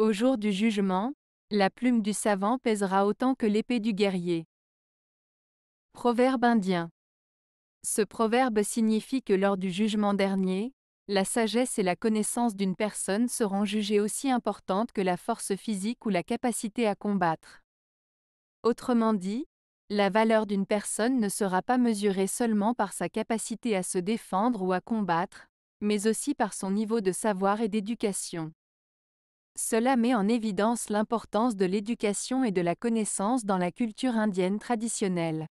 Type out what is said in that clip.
Au jour du jugement, la plume du savant pèsera autant que l'épée du guerrier. Proverbe indien. Ce proverbe signifie que lors du jugement dernier, la sagesse et la connaissance d'une personne seront jugées aussi importantes que la force physique ou la capacité à combattre. Autrement dit, la valeur d'une personne ne sera pas mesurée seulement par sa capacité à se défendre ou à combattre, mais aussi par son niveau de savoir et d'éducation. Cela met en évidence l'importance de l'éducation et de la connaissance dans la culture indienne traditionnelle.